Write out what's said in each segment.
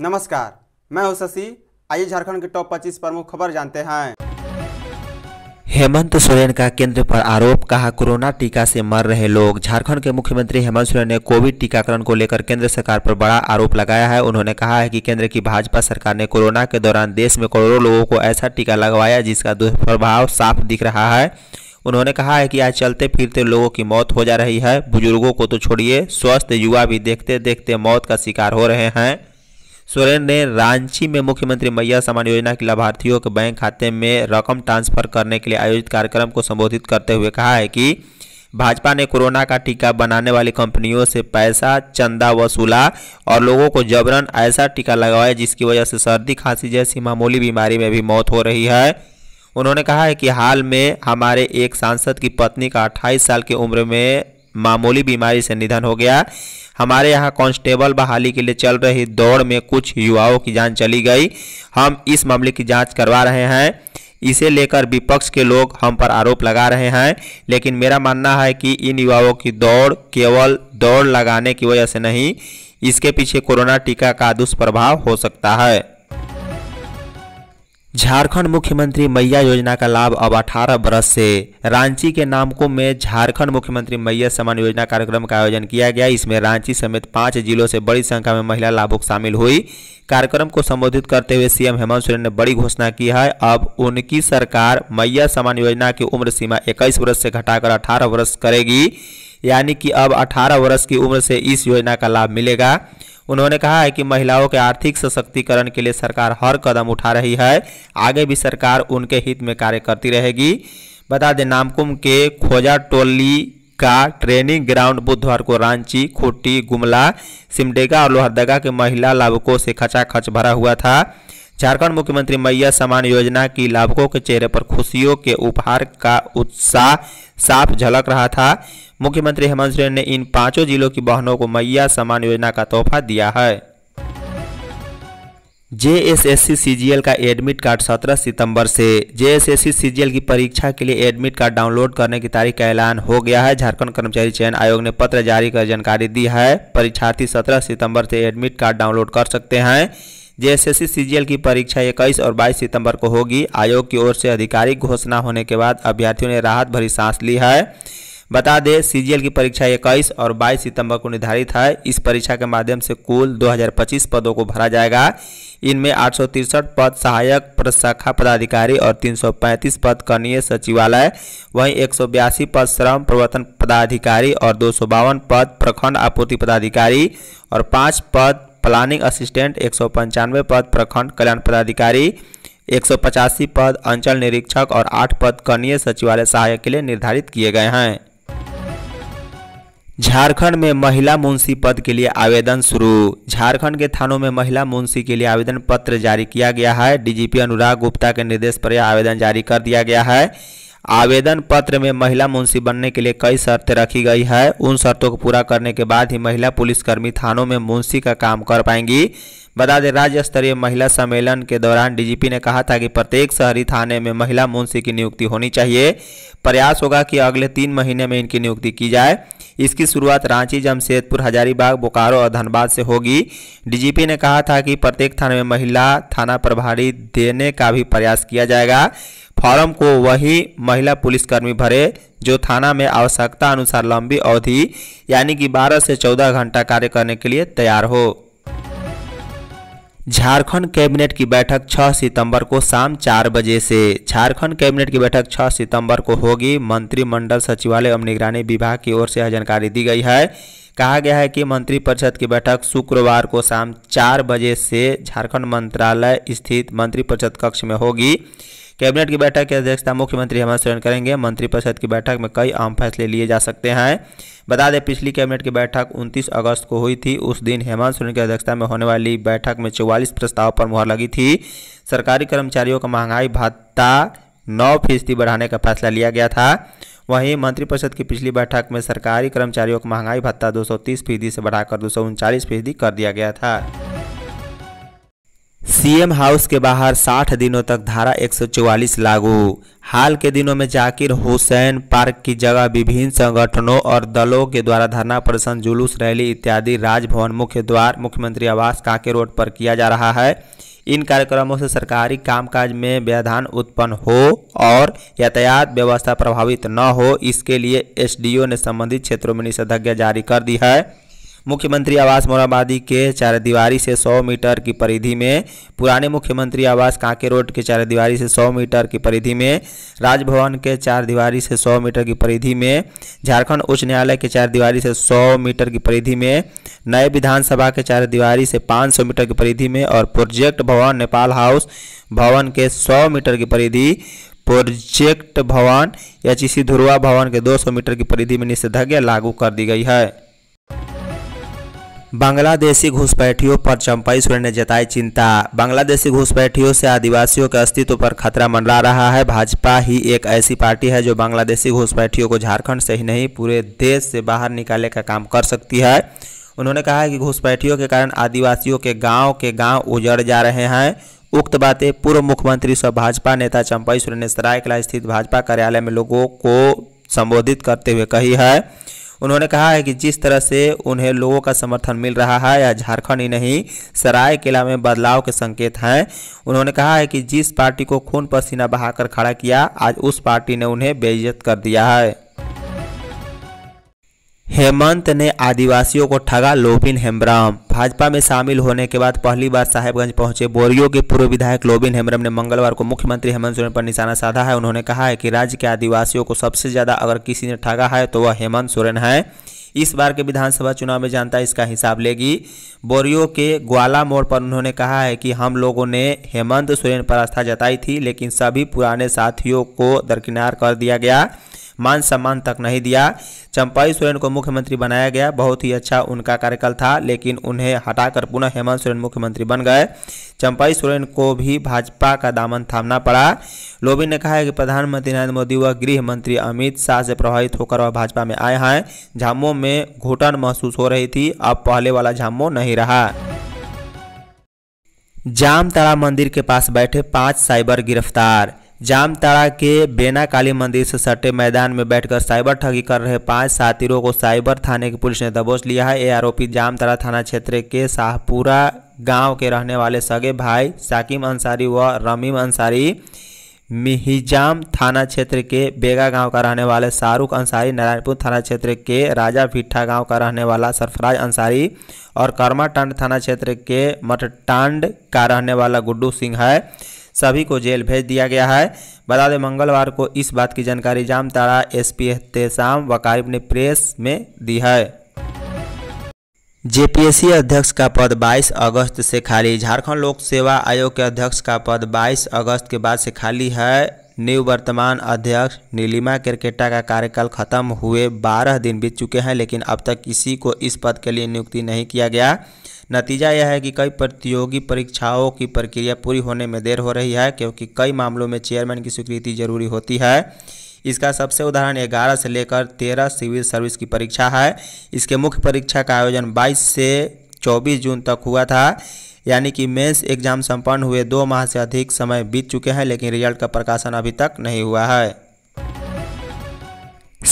नमस्कार मैं हूं शशि आइए झारखंड के टॉप 25 प्रमुख खबर जानते हैं हेमंत सोरेन का केंद्र पर आरोप कहा कोरोना टीका से मर रहे लोग झारखंड के मुख्यमंत्री हेमंत सोरेन ने कोविड टीकाकरण को लेकर केंद्र सरकार पर बड़ा आरोप लगाया है उन्होंने कहा है कि केंद्र की भाजपा सरकार ने कोरोना के दौरान देश में करोड़ों लोगों को ऐसा टीका लगवाया जिसका दुष्प्रभाव साफ दिख रहा है उन्होंने कहा है कि आज चलते फिरते लोगों की मौत हो जा रही है बुजुर्गों को तो छोड़िए स्वस्थ युवा भी देखते देखते मौत का शिकार हो रहे हैं सोरेन ने रांची में मुख्यमंत्री मैया समान योजना के लाभार्थियों के बैंक खाते में रकम ट्रांसफर करने के लिए आयोजित कार्यक्रम को संबोधित करते हुए कहा है कि भाजपा ने कोरोना का टीका बनाने वाली कंपनियों से पैसा चंदा वसूला और लोगों को जबरन ऐसा टीका लगाया जिसकी वजह से सर्दी खांसी जैसी मामूली बीमारी में भी मौत हो रही है उन्होंने कहा है कि हाल में हमारे एक सांसद की पत्नी का अट्ठाईस साल की उम्र में मामूली बीमारी से निधन हो गया हमारे यहाँ कांस्टेबल बहाली के लिए चल रही दौड़ में कुछ युवाओं की जान चली गई हम इस मामले की जांच करवा रहे हैं इसे लेकर विपक्ष के लोग हम पर आरोप लगा रहे हैं लेकिन मेरा मानना है कि इन युवाओं की दौड़ केवल दौड़ लगाने की वजह से नहीं इसके पीछे कोरोना टीका का दुष्प्रभाव हो सकता है झारखंड मुख्यमंत्री मैया योजना का लाभ अब 18 बरस से रांची के नामको में झारखंड मुख्यमंत्री मैया समान योजना कार्यक्रम का आयोजन किया गया इसमें रांची समेत पांच जिलों से बड़ी संख्या में महिला लाभुक शामिल हुई कार्यक्रम को संबोधित करते हुए सीएम हेमंत सोरेन ने बड़ी घोषणा की है अब उनकी सरकार मैया समान योजना की उम्र सीमा इक्कीस वर्ष से घटाकर अठारह वर्ष करेगी यानी कि अब अठारह वर्ष की उम्र से इस योजना का लाभ मिलेगा उन्होंने कहा है कि महिलाओं के आर्थिक सशक्तिकरण के लिए सरकार हर कदम उठा रही है आगे भी सरकार उनके हित में कार्य करती रहेगी बता दें नामकुम के खोजा टोली का ट्रेनिंग ग्राउंड बुधवार को रांची खूटी गुमला सिमडेगा और लोहरदगा के महिला लाभुकों से खचाखच भरा हुआ था झारखंड मुख्यमंत्री मैया समान योजना की लाभकों के चेहरे पर खुशियों के उपहार का उत्साह साफ झलक रहा था मुख्यमंत्री हेमंत सोरेन ने इन पांचों जिलों की बहनों को मैया समान योजना का तोहफा दिया है जी एल का एडमिट कार्ड 17 सितंबर से जेएसएससी सीजीएल की परीक्षा के लिए एडमिट कार्ड डाउनलोड करने की तारीख का ऐलान हो गया है झारखंड कर्मचारी चयन आयोग ने पत्र जारी कर जानकारी दी है परीक्षार्थी 17 सितंबर से एडमिट कार्ड डाउनलोड कर सकते हैं जेएसएससी सीजीएल की परीक्षा इक्कीस और 22 सितंबर को होगी आयोग की ओर से आधिकारिक घोषणा होने के बाद अभ्यर्थियों ने राहत भरी सांस ली है बता दें सीजीएल की परीक्षा इक्कीस और 22 सितंबर को निर्धारित है इस परीक्षा के माध्यम से कुल 2025 पदों को भरा जाएगा इनमें आठ पद सहायक प्रशाखा पदाधिकारी और 335 पद कनीय सचिवालय वहीं एक पद श्रम प्रवर्तन पदाधिकारी और दो पद प्रखंड आपूर्ति पदाधिकारी और पाँच पद प्लानिंग असिस्टेंट एक पद प्रखंड कल्याण पदाधिकारी एक पद अंचल निरीक्षक और आठ पद कनीय सचिवालय सहायक के लिए निर्धारित किए गए हैं झारखंड में महिला मुंशी पद के लिए आवेदन शुरू झारखंड के थानों में महिला मुंशी के लिए आवेदन पत्र जारी किया गया है डीजीपी अनुराग गुप्ता के निर्देश पर यह आवेदन जारी कर दिया गया है आवेदन पत्र में महिला मुंशी बनने के लिए कई शर्तें रखी गई है उन शर्तों को पूरा करने के बाद ही महिला पुलिसकर्मी थानों में मुंशी का काम कर पाएंगी बता दें राज्य स्तरीय महिला सम्मेलन के दौरान डीजीपी ने कहा था कि प्रत्येक शहरी थाने में महिला मुंशी की नियुक्ति होनी चाहिए प्रयास होगा कि अगले तीन महीने में इनकी नियुक्ति की जाए इसकी शुरुआत रांची जमशेदपुर हजारीबाग बोकारो और धनबाद से होगी डीजीपी ने कहा था कि प्रत्येक थाने में महिला थाना प्रभारी देने का भी प्रयास किया जाएगा फॉर्म को वही महिला पुलिसकर्मी भरे जो थाना में आवश्यकता अनुसार लंबी अवधि यानी कि 12 से 14 घंटा कार्य करने के लिए तैयार हो झारखंड कैबिनेट की बैठक 6 सितंबर को शाम चार बजे से झारखंड कैबिनेट की बैठक 6 सितंबर को होगी मंत्रिमंडल सचिवालय एवं निगरानी विभाग की ओर से यह जानकारी दी गई है कहा गया है कि मंत्रिपरिषद की बैठक शुक्रवार को शाम चार बजे से झारखंड मंत्रालय स्थित मंत्रिपरिषद कक्ष में होगी कैबिनेट की बैठक की अध्यक्षता मुख्यमंत्री हेमंत सोरेन करेंगे मंत्रिपरिषद की बैठक में कई अहम फैसले लिए जा सकते हैं बता दें पिछली कैबिनेट की बैठक 29 अगस्त को हुई थी उस दिन हेमंत सोरेन की अध्यक्षता में होने वाली बैठक में चौवालीस प्रस्ताव पर मुहर लगी थी सरकारी कर्मचारियों का महंगाई भत्ता नौ फीसदी बढ़ाने का फैसला लिया गया था वहीं मंत्रिपरिषद की पिछली बैठक में सरकारी कर्मचारियों का महंगाई भत्ता तीस फीसदी से बढ़ाकर दो फीसदी कर दिया गया था सीएम हाउस के बाहर 60 दिनों तक धारा 144 लागू हाल के दिनों में जाकिर हुसैन पार्क की जगह विभिन्न संगठनों और दलों के द्वारा धरना प्रदर्शन जुलूस रैली इत्यादि राजभवन मुख्य द्वार मुख्यमंत्री आवास काके रोड पर किया जा रहा है इन कार्यक्रमों से सरकारी कामकाज में व्यवधान उत्पन्न हो और यातायात व्यवस्था प्रभावित न हो इसके लिए एस ने संबंधित क्षेत्रों में निषेधाज्ञा जारी कर दी है मुख्यमंत्री आवास मोराबादी के चारदीवारी से 100 मीटर की परिधि में पुराने मुख्यमंत्री आवास कांके रोड के चारदीवारी से 100 मीटर की परिधि में राजभवन के चार दीवारी से 100 मीटर की परिधि में झारखंड उच्च न्यायालय के चार दीवारी से 100 मीटर की परिधि में नए विधानसभा के चार दीवारी से 500 मीटर की परिधि में और प्रोजेक्ट भवन नेपाल हाउस भवन के सौ मीटर की परिधि प्रोजेक्ट भवन एच ई सी धुरवा भवन के दो मीटर की परिधि में निषेधाज्ञा लागू कर दी गई है बांग्लादेशी घुसपैठियों पर चंपाई सोरेन ने जताई चिंता बांग्लादेशी घुसपैठियों से आदिवासियों के अस्तित्व पर खतरा मंडरा रहा है भाजपा ही एक ऐसी पार्टी है जो बांग्लादेशी घुसपैठियों को झारखंड से ही नहीं पूरे देश से बाहर निकालने का काम कर सकती है उन्होंने कहा है कि घुसपैठियों के कारण आदिवासियों के गाँव के गाँव उजड़ जा रहे हैं उक्त बातें पूर्व मुख्यमंत्री सह भाजपा नेता चंपाई सोरेन ने सरायकला स्थित भाजपा कार्यालय में लोगों को संबोधित करते हुए कही है उन्होंने कहा है कि जिस तरह से उन्हें लोगों का समर्थन मिल रहा है या झारखंड ही नहीं सरायकेला में बदलाव के संकेत हैं उन्होंने कहा है कि जिस पार्टी को खून पसीना बहाकर खड़ा किया आज उस पार्टी ने उन्हें बेइज्जत कर दिया है हेमंत ने आदिवासियों को ठगा लोबिन हेम्ब्रम भाजपा में शामिल होने के बाद पहली बार साहेबगंज पहुंचे बोरियो के पूर्व विधायक लोबिन हेम्ब्रम ने मंगलवार को मुख्यमंत्री हेमंत सोरेन पर निशाना साधा है उन्होंने कहा है कि राज्य के आदिवासियों को सबसे ज़्यादा अगर किसी ने ठगा है तो वह हेमंत सोरेन है इस बार के विधानसभा चुनाव में जनता इसका हिसाब लेगी बोरियो के ग्वाला मोड़ पर उन्होंने कहा है कि हम लोगों ने हेमंत सोरेन पर आस्था जताई थी लेकिन सभी पुराने साथियों को दरकिनार कर दिया गया मान सम्मान तक नहीं दिया चंपाई सोरेन को मुख्यमंत्री बनाया गया बहुत ही अच्छा उनका कार्यकाल था लेकिन उन्हें हटाकर पुनः हेमंत सोरेन मुख्यमंत्री बन गए चंपाई सोरेन को भी भाजपा का दामन थामना पड़ा लोबी ने कहा है कि प्रधानमंत्री नरेंद्र मोदी व गृह मंत्री अमित शाह से प्रभावित होकर वह भाजपा में आए हैं झामो में घुटन महसूस हो रही थी अब पहले वाला झामो नहीं रहा जामताड़ा मंदिर के पास बैठे पांच साइबर गिरफ्तार जामताड़ा के बेना काली मंदिर से सटे मैदान में बैठकर साइबर ठगी कर रहे पांच साथियों को साइबर थाने की पुलिस ने दबोच लिया है ये आरोपी जामताड़ा थाना क्षेत्र के शाहपुरा गांव के रहने वाले सगे भाई साकिम अंसारी व रमीम अंसारी मिहिजाम थाना क्षेत्र के बेगा गांव का रहने वाले शाहरुख अंसारी नारायणपुर थाना क्षेत्र के राजा भिट्ठा गांव का रहने वाला सरफराज अंसारी और करमाटांड थाना क्षेत्र के मटटांड का रहने वाला गुड्डू सिंह है सभी को जेल भेज दिया गया है बता दें मंगलवार को इस बात की जानकारी जामताड़ा एस पी तेसाम वकारिब ने प्रेस में दी है जेपीएससी अध्यक्ष का पद 22 अगस्त से खाली झारखंड लोक सेवा आयोग के अध्यक्ष का पद 22 अगस्त के बाद से खाली है निवर्तमान अध्यक्ष नीलिमा क्रिकेटा का कार्यकाल खत्म हुए 12 दिन बीत चुके हैं लेकिन अब तक किसी को इस पद के लिए नियुक्ति नहीं किया गया नतीजा यह है कि कई प्रतियोगी परीक्षाओं की प्रक्रिया पूरी होने में देर हो रही है क्योंकि कई मामलों में चेयरमैन की स्वीकृति जरूरी होती है इसका सबसे उदाहरण 11 से लेकर 13 सिविल सर्विस की परीक्षा है इसके मुख्य परीक्षा का आयोजन 22 से 24 जून तक हुआ था यानी कि मेंस एग्जाम संपन्न हुए दो माह से अधिक समय बीत चुके हैं लेकिन रिजल्ट का प्रकाशन अभी तक नहीं हुआ है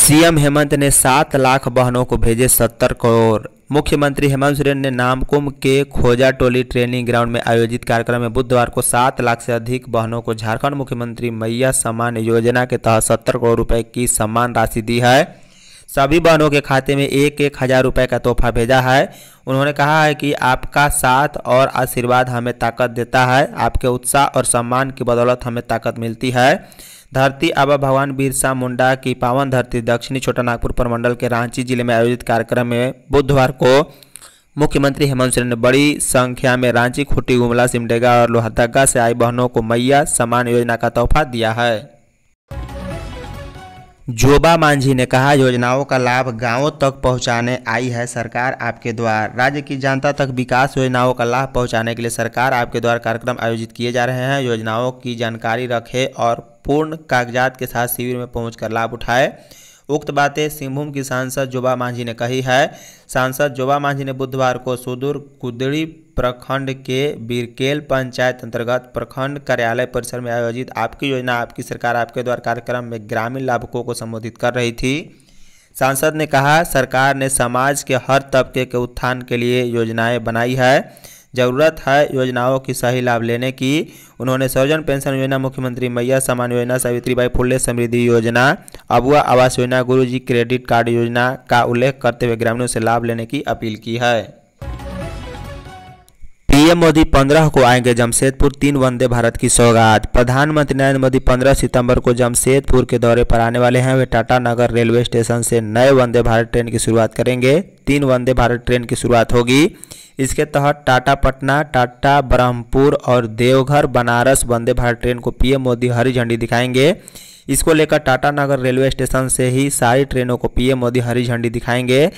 सीएम हेमंत ने सात लाख बहनों को भेजे सत्तर करोड़ मुख्यमंत्री हेमंत सोरेन ने नामकुम के खोजा टोली ट्रेनिंग ग्राउंड में आयोजित कार्यक्रम में बुधवार को सात लाख से अधिक बहनों को झारखंड मुख्यमंत्री मैया सम्मान योजना के तहत सत्तर करोड़ रुपए की सम्मान राशि दी है सभी बहनों के खाते में एक एक हज़ार रुपये का तोहफा भेजा है उन्होंने कहा है कि आपका साथ और आशीर्वाद हमें ताकत देता है आपके उत्साह और सम्मान की बदौलत हमें ताकत मिलती है धरती आबा भगवान बिरसा मुंडा की पावन धरती दक्षिणी छोटा नागपुर प्रमंडल के रांची जिले में आयोजित कार्यक्रम में बुधवार को मुख्यमंत्री हेमंत सोरेन ने बड़ी संख्या में रांची खुट्टी गुमला सिमडेगा और लोहरदगा से आई बहनों को मैया सम्मान योजना का तोहफा दिया है जोबा मांझी ने कहा योजनाओं का लाभ गांवों तक पहुंचाने आई है सरकार आपके द्वार राज्य की जनता तक विकास योजनाओं का लाभ पहुंचाने के लिए सरकार आपके द्वार कार्यक्रम आयोजित किए जा रहे हैं योजनाओं की जानकारी रखें और पूर्ण कागजात के साथ शिविर में पहुंचकर लाभ उठाए उक्त बातें सिंहभूम की सांसद जोबा मांझी ने कही है सांसद जोबा मांझी ने बुधवार को सुदूर कुदड़ी प्रखंड के बिरकेल पंचायत अंतर्गत प्रखंड कार्यालय परिसर में आयोजित आपकी योजना आपकी सरकार आपके द्वार कार्यक्रम में ग्रामीण लाभुकों को संबोधित कर रही थी सांसद ने कहा सरकार ने समाज के हर तबके के उत्थान के लिए योजनाएं बनाई है जरूरत है योजनाओं की सही लाभ लेने की उन्होंने सौजन पेंशन योजना मुख्यमंत्री मैया सम्मान योजना सावित्री बाई फुल्ले समृद्धि योजना अबुआ आवास योजना गुरुजी क्रेडिट कार्ड योजना का उल्लेख करते हुए ग्रामीणों से लाभ लेने की अपील की है पीएम मोदी पंद्रह को आएंगे जमशेदपुर तीन वंदे भारत की सौगात प्रधानमंत्री नरेंद्र मोदी पंद्रह सितंबर को जमशेदपुर के दौरे पर आने वाले हैं वे टाटा नगर रेलवे स्टेशन से नए वंदे भारत ट्रेन की शुरुआत करेंगे तीन वंदे भारत ट्रेन की शुरुआत होगी इसके तहत टाटा पटना टाटा ब्रह्मपुर और देवघर बनारस वंदे भारत ट्रेन को पीएम मोदी हरी झंडी दिखाएंगे इसको लेकर टाटा नगर रेलवे स्टेशन से ही सारी ट्रेनों को पीएम मोदी हरी झंडी दिखाएंगे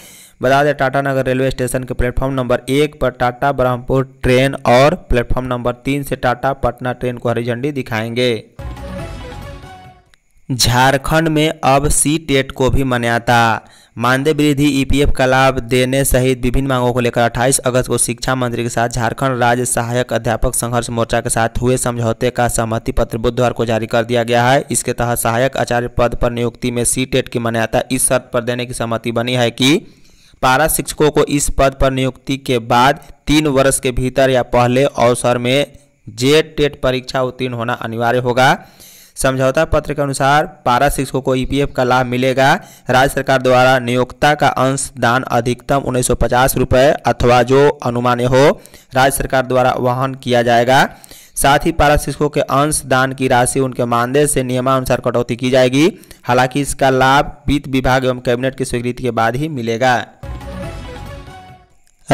बता दें टाटा नगर रेलवे स्टेशन के प्लेटफॉर्म नंबर एक पर टाटा ब्रह्मपुर ट्रेन और प्लेटफॉर्म नंबर तीन से टाटा पटना ट्रेन को हरी झंडी दिखाएंगे झारखंड में अब सी टेट को भी मान्यता मानदेय वृद्धि ईपीएफ का लाभ देने सहित विभिन्न मांगों को लेकर 28 अगस्त को शिक्षा मंत्री के साथ झारखंड राज्य सहायक अध्यापक संघर्ष मोर्चा के साथ हुए समझौते का सहमति पत्र बुधवार को जारी कर दिया गया है इसके तहत सहायक आचार्य पद पर नियुक्ति में सी टेट की मान्यता इस शर्त पर देने की सहमति बनी है कि पारा शिक्षकों को इस पद पर नियुक्ति के बाद तीन वर्ष के भीतर या पहले अवसर में जे टेट परीक्षा उत्तीर्ण होना अनिवार्य होगा समझौता पत्र के अनुसार पारा शिक्षकों को ईपीएफ का लाभ मिलेगा राज्य सरकार द्वारा नियोक्ता का अंश दान अधिकतम उन्नीस सौ अथवा जो अनुमान्य हो राज्य सरकार द्वारा वहन किया जाएगा साथ ही पारा शिक्षकों के अंश दान की राशि उनके मानदेय से नियमानुसार कटौती की जाएगी हालांकि इसका लाभ वित्त विभाग एवं कैबिनेट की स्वीकृति के बाद ही मिलेगा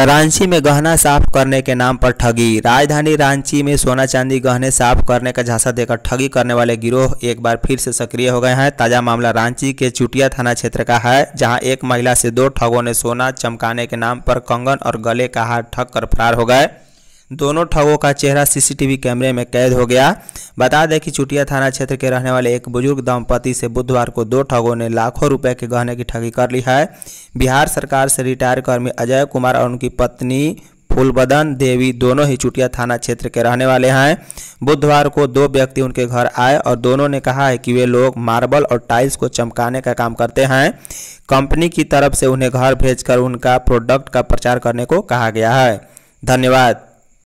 रांची में गहना साफ करने के नाम पर ठगी राजधानी रांची में सोना चांदी गहने साफ करने का झांसा देकर ठगी करने वाले गिरोह एक बार फिर से सक्रिय हो गए हैं ताज़ा मामला रांची के चुटिया थाना क्षेत्र का है जहां एक महिला से दो ठगों ने सोना चमकाने के नाम पर कंगन और गले का हार ठग कर फरार हो गए दोनों ठगों का चेहरा सीसीटीवी कैमरे में कैद हो गया बता दें कि चुटिया थाना क्षेत्र के रहने वाले एक बुजुर्ग दंपति से बुधवार को दो ठगों ने लाखों रुपए के गहने की ठगी कर ली है बिहार सरकार से रिटायर कर्मी अजय कुमार और उनकी पत्नी फुलबदन देवी दोनों ही चुटिया थाना क्षेत्र के रहने वाले हैं बुधवार को दो व्यक्ति उनके घर आए और दोनों ने कहा है कि वे लोग मार्बल और टाइल्स को चमकाने का काम करते हैं कंपनी की तरफ से उन्हें घर भेजकर उनका प्रोडक्ट का प्रचार करने को कहा गया है धन्यवाद